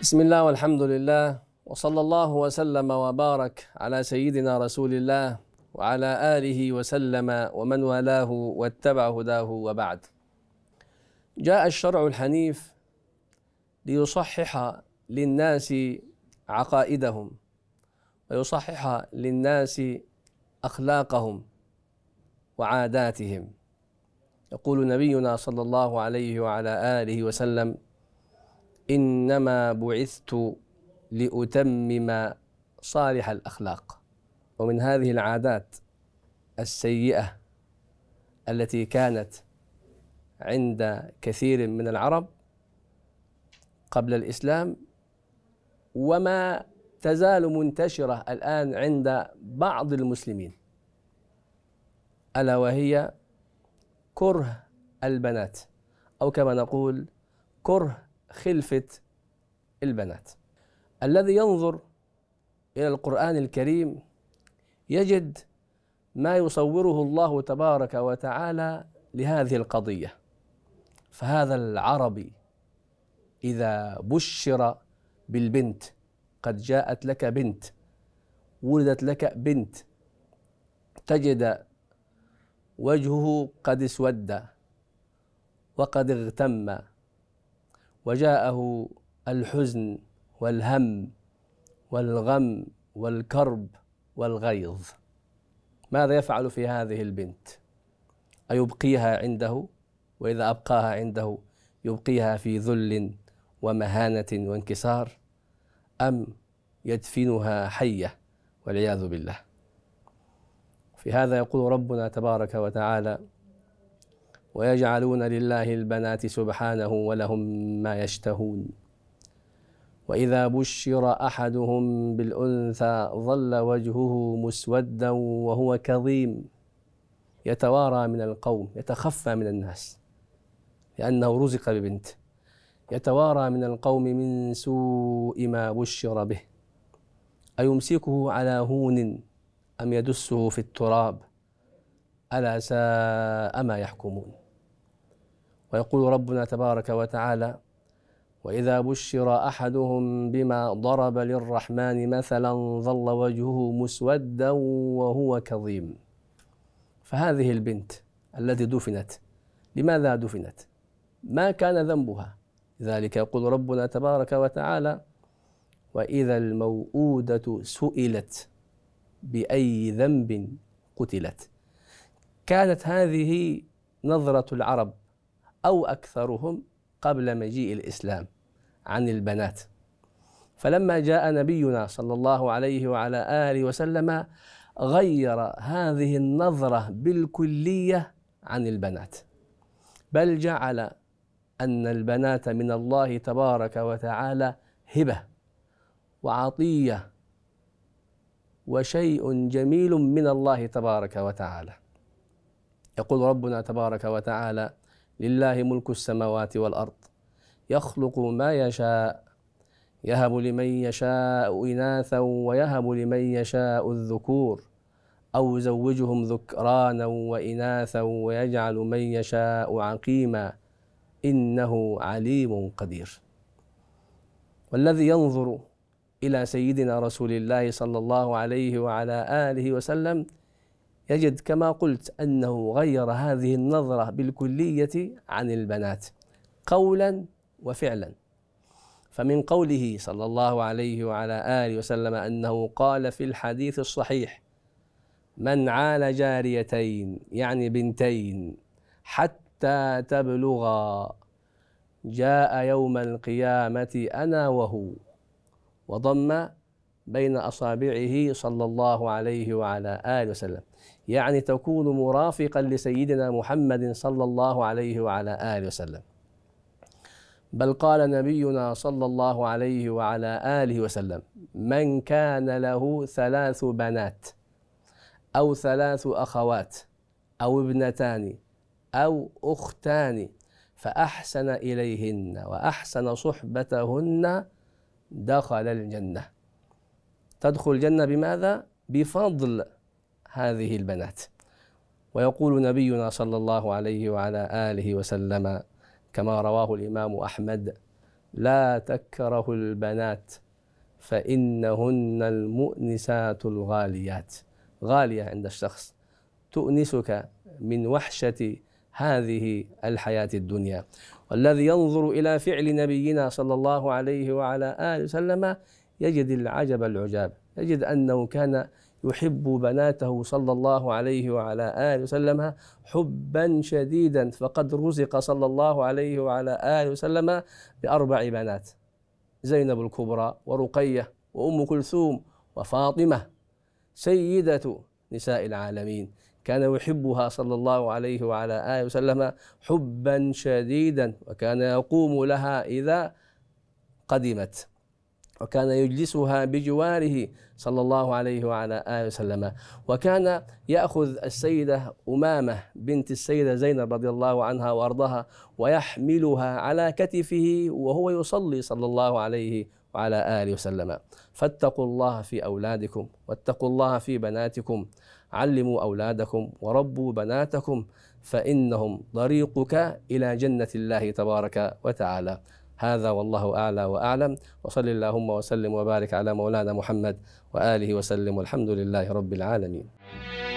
بسم الله والحمد لله وصلى الله وسلم وبارك على سيدنا رسول الله وعلى آله وسلم ومن والاه واتبع هداه وبعد جاء الشرع الحنيف ليصحح للناس عقائدهم ويصحح للناس أخلاقهم وعاداتهم يقول نبينا صلى الله عليه وعلى آله وسلم انما بعثت لاتمم صالح الاخلاق ومن هذه العادات السيئه التي كانت عند كثير من العرب قبل الاسلام وما تزال منتشره الان عند بعض المسلمين الا وهي كره البنات او كما نقول كره خلفة البنات الذي ينظر إلى القرآن الكريم يجد ما يصوره الله تبارك وتعالى لهذه القضية فهذا العربي إذا بشر بالبنت قد جاءت لك بنت ولدت لك بنت تجد وجهه قد اسود وقد اغتم وجاءه الحزن والهم والغم والكرب والغيظ ماذا يفعل في هذه البنت أيبقيها عنده وإذا أبقاها عنده يبقيها في ذل ومهانة وانكسار أم يدفنها حية والعياذ بالله في هذا يقول ربنا تبارك وتعالى ويجعلون لله البنات سبحانه ولهم ما يشتهون واذا بشر احدهم بالانثى ظل وجهه مسودا وهو كظيم يتوارى من القوم يتخفى من الناس لانه رزق ببنت يتوارى من القوم من سوء ما بشر به ايمسكه على هون ام يدسه في التراب الا ساء ما يحكمون ويقول ربنا تبارك وتعالى واذا بشر احدهم بما ضرب للرحمن مثلا ظل وجهه مسودا وهو كظيم فهذه البنت التي دفنت لماذا دفنت ما كان ذنبها لذلك يقول ربنا تبارك وتعالى واذا الموءوده سئلت باي ذنب قتلت كانت هذه نظره العرب أو أكثرهم قبل مجيء الإسلام عن البنات فلما جاء نبينا صلى الله عليه وعلى آله وسلم غير هذه النظرة بالكلية عن البنات بل جعل أن البنات من الله تبارك وتعالى هبة وعطية وشيء جميل من الله تبارك وتعالى يقول ربنا تبارك وتعالى لله ملك السماوات والأرض يخلق ما يشاء يهب لمن يشاء إناثا ويهب لمن يشاء الذكور أو يزوجهم ذكرانا وإناثا ويجعل من يشاء عقيما إنه عليم قدير والذي ينظر إلى سيدنا رسول الله صلى الله عليه وعلى آله وسلم يجد كما قلت أنه غير هذه النظرة بالكلية عن البنات قولا وفعلا فمن قوله صلى الله عليه وعلى آله وسلم أنه قال في الحديث الصحيح من عال جاريتين يعني بنتين حتى تبلغا جاء يوم القيامة أنا وهو وضم بين أصابعه صلى الله عليه وعلى آله وسلم يعني تكون مرافقا لسيدنا محمد صلى الله عليه وعلى آله وسلم بل قال نبينا صلى الله عليه وعلى آله وسلم من كان له ثلاث بنات أو ثلاث أخوات أو ابنتان أو أختان فأحسن إليهن وأحسن صحبتهن دخل الجنة تدخل الجنة بماذا؟ بفضل هذه البنات ويقول نبينا صلى الله عليه وعلى آله وسلم كما رواه الإمام أحمد لا تكره البنات فإنهن المؤنسات الغاليات غالية عند الشخص تؤنسك من وحشة هذه الحياة الدنيا والذي ينظر إلى فعل نبينا صلى الله عليه وعلى آله وسلم يجد العجب العجاب يجد أنه كان يحب بناته صلى الله عليه وعلى آله وسلم حبا شديدا فقد رزق صلى الله عليه وعلى آله وسلم بأربع بنات زينب الكبرى ورقية وأم كلثوم وفاطمة سيدة نساء العالمين كان يحبها صلى الله عليه وعلى آله وسلم حبا شديدا وكان يقوم لها إذا قدمت وكان يجلسها بجواره صلى الله عليه وعلى آله وسلم وكان يأخذ السيدة أمامة بنت السيدة زينب رضي الله عنها وأرضها ويحملها على كتفه وهو يصلي صلى الله عليه وعلى آله وسلم فاتقوا الله في أولادكم واتقوا الله في بناتكم علموا أولادكم وربوا بناتكم فإنهم طريقك إلى جنة الله تبارك وتعالى هذا والله أعلى وأعلم وصل اللهم وسلم وبارك على مولانا محمد وآله وسلم والحمد لله رب العالمين